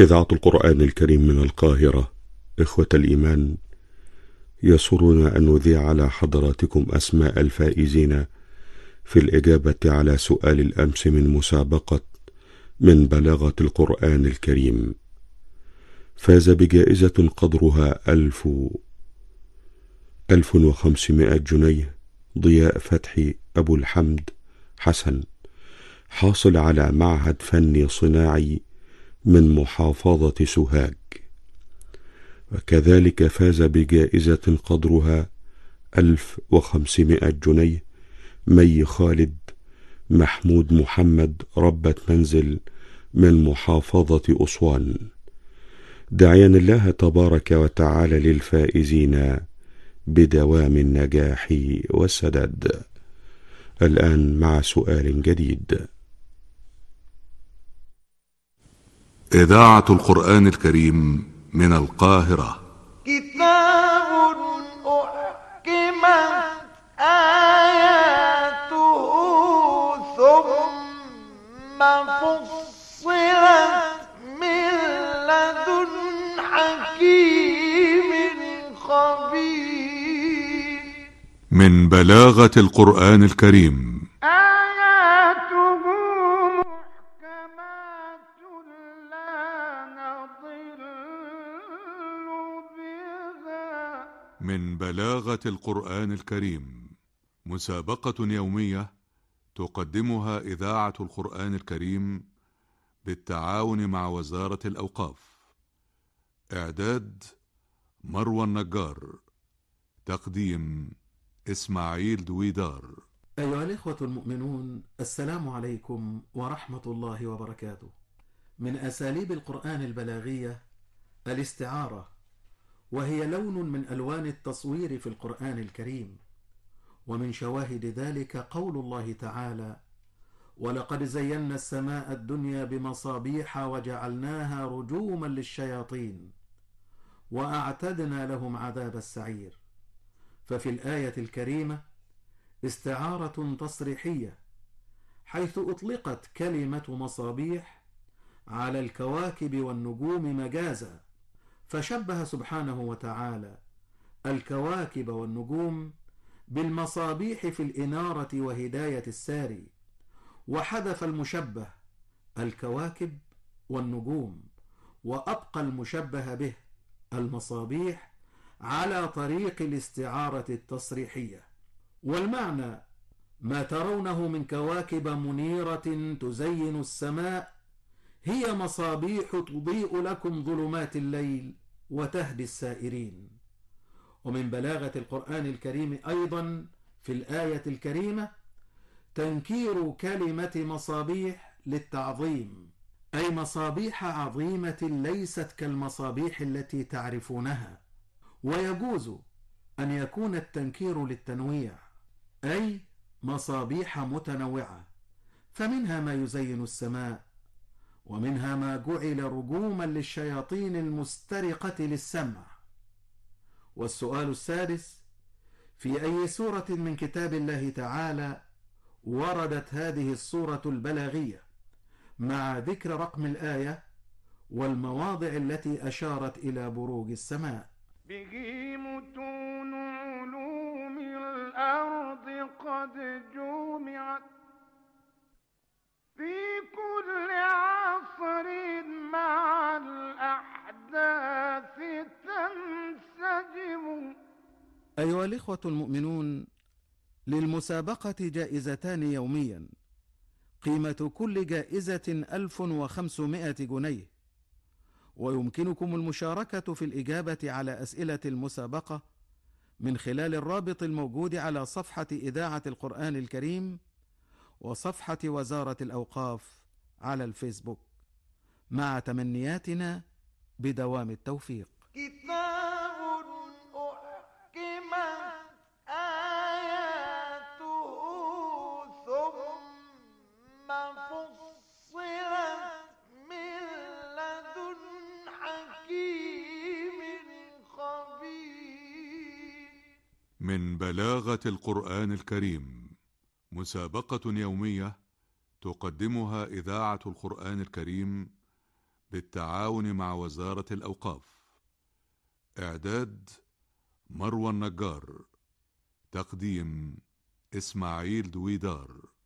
إذاعة القرآن الكريم من القاهرة إخوة الإيمان يسرنا أن نذيع على حضراتكم أسماء الفائزين في الإجابة على سؤال الأمس من مسابقة من بلاغة القرآن الكريم فاز بجائزة قدرها ألف ألف وخمسمائة جنيه ضياء فتحي أبو الحمد حسن حاصل على معهد فني صناعي من محافظة سوهاج وكذلك فاز بجائزة قدرها 1500 جنيه مي خالد محمود محمد ربة منزل من محافظة أسوان داعيا الله تبارك وتعالى للفائزين بدوام النجاح والسداد الآن مع سؤال جديد إذاعة القرآن الكريم من القاهرة كتاب أحكمت آياته ثم فصلت من لدن حكيم خبير من بلاغة القرآن الكريم من بلاغة القرآن الكريم مسابقة يومية تقدمها إذاعة القرآن الكريم بالتعاون مع وزارة الأوقاف إعداد مروى النجار تقديم إسماعيل دويدار أيها الإخوة المؤمنون السلام عليكم ورحمة الله وبركاته من أساليب القرآن البلاغية الاستعارة وهي لون من الوان التصوير في القران الكريم ومن شواهد ذلك قول الله تعالى ولقد زينا السماء الدنيا بمصابيح وجعلناها رجوما للشياطين واعتدنا لهم عذاب السعير ففي الايه الكريمه استعاره تصريحيه حيث اطلقت كلمه مصابيح على الكواكب والنجوم مجازا فشبه سبحانه وتعالى الكواكب والنجوم بالمصابيح في الإنارة وهداية الساري وحذف المشبه الكواكب والنجوم وأبقى المشبه به المصابيح على طريق الاستعارة التصريحية والمعنى ما ترونه من كواكب منيرة تزين السماء هي مصابيح تضيء لكم ظلمات الليل وتهدي السائرين ومن بلاغه القران الكريم ايضا في الايه الكريمه تنكير كلمه مصابيح للتعظيم اي مصابيح عظيمه ليست كالمصابيح التي تعرفونها ويجوز ان يكون التنكير للتنويع اي مصابيح متنوعه فمنها ما يزين السماء ومنها ما جعل رجوما للشياطين المسترقة للسمع والسؤال السادس في أي سورة من كتاب الله تعالى وردت هذه الصورة البلاغية مع ذكر رقم الآية والمواضع التي أشارت إلى بروج السماء أيها الإخوة المؤمنون للمسابقة جائزتان يوميا قيمة كل جائزة ألف وخمسمائة جنيه ويمكنكم المشاركة في الإجابة على أسئلة المسابقة من خلال الرابط الموجود على صفحة إذاعة القرآن الكريم وصفحة وزارة الأوقاف على الفيسبوك مع تمنياتنا بدوام التوفيق من بلاغة القرآن الكريم مسابقة يومية تقدمها إذاعة القرآن الكريم بالتعاون مع وزارة الأوقاف إعداد مروى النجار تقديم إسماعيل دويدار